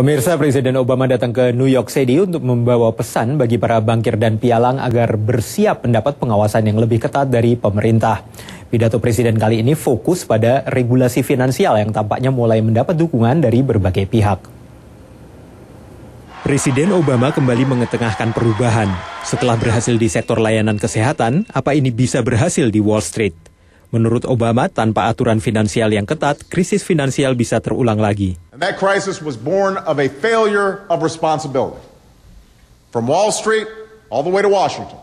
Pemirsa Presiden Obama datang ke New York City untuk membawa pesan bagi para bankir dan pialang agar bersiap mendapat pengawasan yang lebih ketat dari pemerintah. Pidato Presiden kali ini fokus pada regulasi finansial yang tampaknya mulai mendapat dukungan dari berbagai pihak. Presiden Obama kembali mengetengahkan perubahan. Setelah berhasil di sektor layanan kesehatan, apa ini bisa berhasil di Wall Street? Menurut Obama, tanpa aturan finansial yang ketat, krisis finansial bisa terulang lagi. And that crisis was born of a failure of responsibility. From Wall Street all the way to Washington.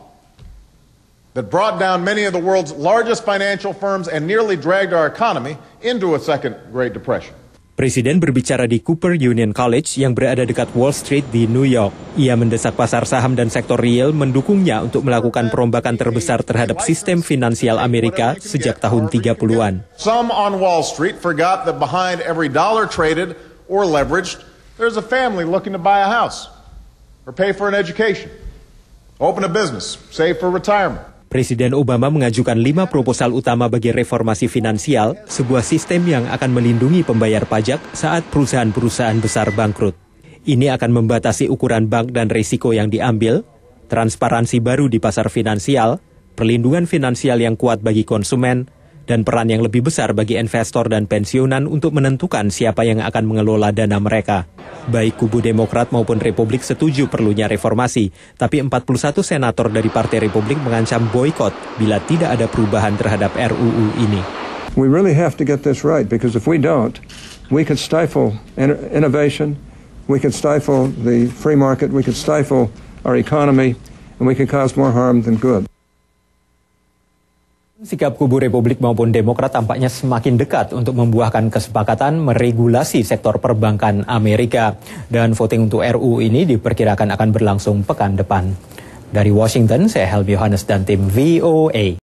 That brought down many of the world's largest financial firms and nearly dragged our economy into a second Great Depression. Presiden berbicara di Cooper Union College yang berada dekat Wall Street di New York. Ia mendesak pasar saham dan sektor real mendukungnya untuk melakukan perombakan terbesar terhadap sistem finansial Amerika sejak tahun 30-an. Some on Wall Street forgot that behind every dollar traded or leveraged, there's a family looking to buy a house or pay for an education, open a business, save for retirement. Presiden Obama mengajukan lima proposal utama bagi reformasi finansial, sebuah sistem yang akan melindungi pembayar pajak saat perusahaan-perusahaan besar bangkrut. Ini akan membatasi ukuran bank dan risiko yang diambil, transparansi baru di pasar finansial, perlindungan finansial yang kuat bagi konsumen, dan peran yang lebih besar bagi investor dan pensiunan untuk menentukan siapa yang akan mengelola dana mereka. Baik kubu Demokrat maupun Republik setuju perlunya reformasi, tapi 41 senator dari Partai Republik mengancam boykot bila tidak ada perubahan terhadap RUU ini. We really have to get this right because if we don't, we could stifle innovation, we could stifle the free market, we could stifle our economy, and we could cause more harm than good. Sikap kubu Republik maupun Demokrat tampaknya semakin dekat untuk membuahkan kesepakatan meregulasi sektor perbankan Amerika. Dan voting untuk RU ini diperkirakan akan berlangsung pekan depan. Dari Washington, saya Helmi Yohanes dan tim VOA.